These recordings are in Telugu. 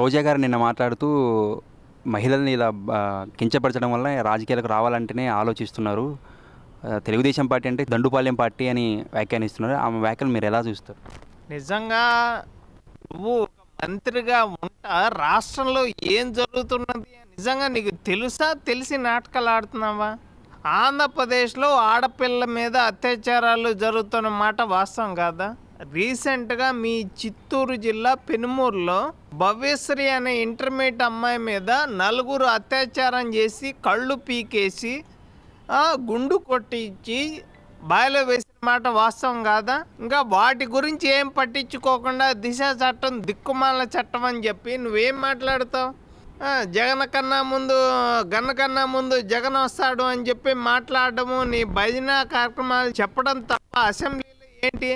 రోజా గారు నిన్న మాట్లాడుతూ మహిళల్ని ఇలా కించపరచడం వల్ల రాజకీయాలకు రావాలంటేనే ఆలోచిస్తున్నారు తెలుగుదేశం పార్టీ అంటే దండుపాలెం పార్టీ అని వ్యాఖ్యానిస్తున్నారు ఆమె వ్యాఖ్యలు మీరు ఎలా చూస్తారు నిజంగా నువ్వు మంత్రిగా ఉంట రాష్ట్రంలో ఏం జరుగుతున్నది నిజంగా నీకు తెలుసా తెలిసి నాటకాలు ఆడుతున్నావా ఆంధ్రప్రదేశ్లో ఆడపిల్ల మీద అత్యాచారాలు జరుగుతున్న మాట వాస్తవం కాదా రీసెంట్గా మీ చిత్తూరు జిల్లా పెనుమూరులో భవ్యశ్రీ అనే ఇంటర్మీడియట్ అమ్మాయి మీద నలుగురు అత్యాచారం చేసి కళ్ళు పీకేసి గుండు కొట్టించి బాయిలో వేసిన మాట వాస్తవం కాదా ఇంకా వాటి గురించి ఏం పట్టించుకోకుండా దిశ చట్టం దిక్కుమాల చట్టం అని చెప్పి నువ్వేం మాట్లాడతావు జగన్ కన్నా ముందు గన్న కన్నా ముందు జగన్ వస్తాడు అని చెప్పి మాట్లాడడము నీ భజన కార్యక్రమాలు చెప్పడం తప్ప అసెంబ్లీలో ఏంటి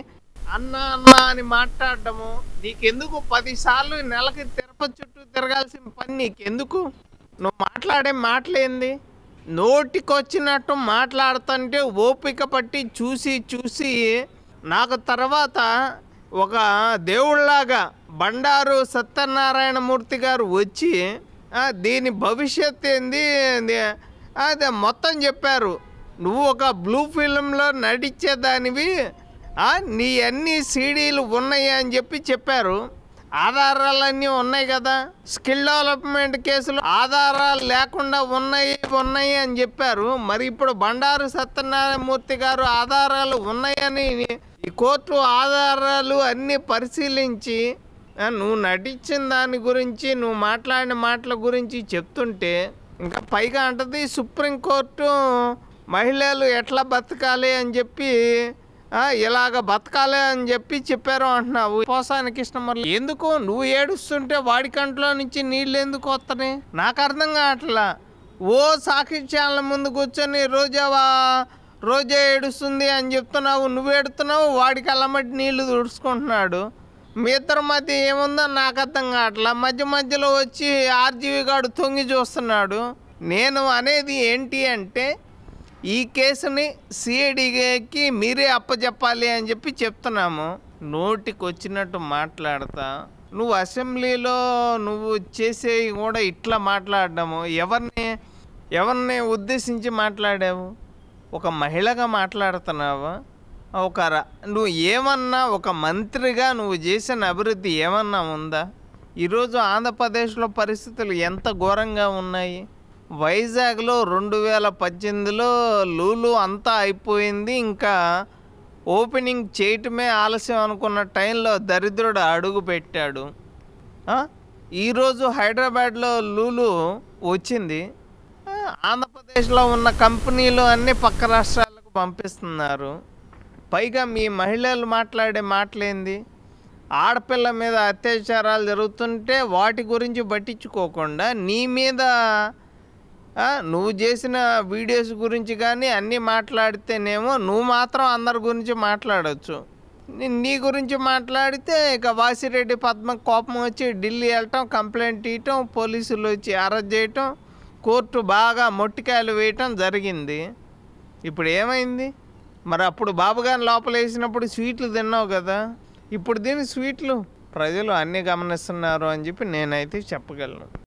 అన్న అన్న అని మాట్లాడటము నీకెందుకు పదిసార్లు నెలకి తిరుపతి చుట్టూ తిరగాల్సిన పని నీకెందుకు నువ్వు మాట్లాడే మాటలేంది నోటికొచ్చినట్టు మాట్లాడుతుంటే ఓపిక పట్టి చూసి చూసి నాకు తర్వాత ఒక దేవుళ్లాగా బండారు సత్యనారాయణమూర్తి గారు వచ్చి దీని భవిష్యత్ ఏంది అదే మొత్తం చెప్పారు నువ్వు ఒక బ్లూ ఫిల్మ్లో నడిచేదానివి నీ అన్ని సీడీలు ఉన్నాయి అని చెప్పి చెప్పారు ఆధారాలన్నీ ఉన్నాయి కదా స్కిల్ డెవలప్మెంట్ కేసులు ఆధారాలు లేకుండా ఉన్నాయి ఉన్నాయి అని చెప్పారు మరి ఇప్పుడు బండారు సత్యనారాయణమూర్తి గారు ఆధారాలు ఉన్నాయని ఈ కోర్టు ఆధారాలు అన్నీ పరిశీలించి నువ్వు నటించిన దాని గురించి నువ్వు మాట్లాడిన మాటల గురించి చెప్తుంటే ఇంకా పైగా అంటది సుప్రీంకోర్టు మహిళలు ఎట్లా బతకాలి అని చెప్పి ఇలాగ బతకాలి అని చెప్పి చెప్పారు అంటున్నావు పోసాని కృష్ణమర్లు ఎందుకు నువ్వు ఏడుస్తుంటే వాడి కంట్లో నుంచి నీళ్ళు ఎందుకు వస్తాయి నాకు అర్థం కావట్లా ఓ సాక్షి ఛానల్ ముందు కూర్చొని రోజావా రోజా ఏడుస్తుంది అని చెప్తున్నావు నువ్వు ఏడుతున్నావు వాడికి అల్లమట్టి నీళ్లు తుడుచుకుంటున్నాడు మీ ఇద్దరి మధ్య ఏముందో నాకు అర్థం కావట్లా మధ్య మధ్యలో వచ్చి ఆర్జీవి గాడు తొంగి చూస్తున్నాడు నేను అనేది ఏంటి అంటే ఈ కేసుని సిఐడికి మీరే అప్పచెప్పాలి అని చెప్పి చెప్తున్నాము నోటికొచ్చినట్టు మాట్లాడతా నువ్వు అసెంబ్లీలో నువ్వు చేసేవి కూడా ఇట్లా మాట్లాడము ఎవరిని ఎవరిని ఉద్దేశించి మాట్లాడావు ఒక మహిళగా మాట్లాడుతున్నావా ఒక నువ్వు ఏమన్నా ఒక మంత్రిగా నువ్వు చేసిన అభివృద్ధి ఏమన్నా ఉందా ఈరోజు ఆంధ్రప్రదేశ్లో పరిస్థితులు ఎంత ఘోరంగా ఉన్నాయి వైజాగ్లో రెండు వేల పద్దెనిమిదిలో లూలు అంతా అయిపోయింది ఇంకా ఓపెనింగ్ చేయటమే ఆలస్యం అనుకున్న టైంలో దరిద్రుడు అడుగు పెట్టాడు ఈరోజు హైదరాబాద్లో లూలు వచ్చింది ఆంధ్రప్రదేశ్లో ఉన్న కంపెనీలు అన్ని పక్క రాష్ట్రాలకు పంపిస్తున్నారు పైగా మీ మహిళలు మాట్లాడే మాటలేంది ఆడపిల్ల మీద అత్యాచారాలు జరుగుతుంటే వాటి గురించి పట్టించుకోకుండా నీ మీద నువ్వు చేసిన వీడియోస్ గురించి కానీ అన్నీ మాట్లాడితేనేమో నువ్వు మాత్రం అందరి గురించి మాట్లాడచ్చు నీ గురించి మాట్లాడితే ఇక వాసిరెడ్డి పద్మ కోపం వచ్చి ఢిల్లీ వెళ్ళటం కంప్లైంట్ ఇవ్వటం పోలీసులు వచ్చి అరెస్ట్ చేయటం కోర్టు బాగా మొట్టికాయలు వేయటం జరిగింది ఇప్పుడు ఏమైంది మరి అప్పుడు బాబుగారిని లోపల వేసినప్పుడు స్వీట్లు తిన్నావు కదా ఇప్పుడు దీని స్వీట్లు ప్రజలు అన్నీ గమనిస్తున్నారు అని చెప్పి నేనైతే చెప్పగలను